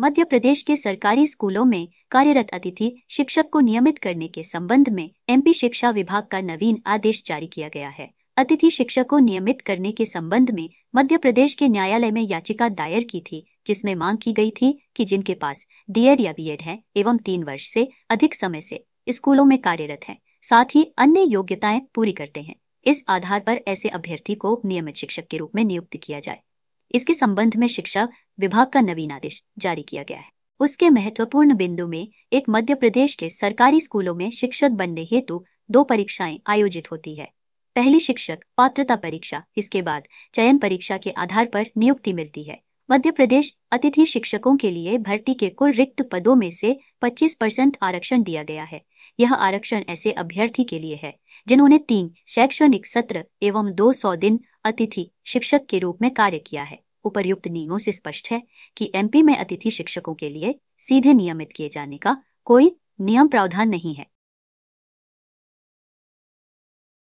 मध्य प्रदेश के सरकारी स्कूलों में कार्यरत अतिथि शिक्षक को नियमित करने के संबंध में एमपी शिक्षा विभाग का नवीन आदेश जारी किया गया है अतिथि शिक्षक को नियमित करने के संबंध में मध्य प्रदेश के न्यायालय में याचिका दायर की थी जिसमें मांग की गई थी कि जिनके पास डीएड या बीएड है एवं तीन वर्ष से अधिक समय से स्कूलों में कार्यरत हैं साथ ही अन्य योग्यताएं पूरी करते हैं इस आधार पर ऐसे अभ्यर्थी को नियमित शिक्षक के रूप में नियुक्त किया जाए इसके संबंध में शिक्षा विभाग का नवीन आदेश जारी किया गया है उसके महत्वपूर्ण बिंदु में एक मध्य प्रदेश के सरकारी स्कूलों में शिक्षक बनने हेतु दो परीक्षाएं आयोजित होती है पहली शिक्षक पात्रता परीक्षा इसके बाद चयन परीक्षा के आधार पर नियुक्ति मिलती है मध्य प्रदेश अतिथि शिक्षकों के लिए भर्ती के कुल रिक्त पदों में से 25 परसेंट आरक्षण दिया गया है यह आरक्षण ऐसे अभ्यर्थी के लिए है जिन्होंने तीन शैक्षणिक सत्र एवं 200 दिन अतिथि शिक्षक के रूप में कार्य किया है उपर्युक्त नियमों से स्पष्ट है कि एमपी में अतिथि शिक्षकों के लिए सीधे नियमित किए जाने का कोई नियम प्रावधान नहीं है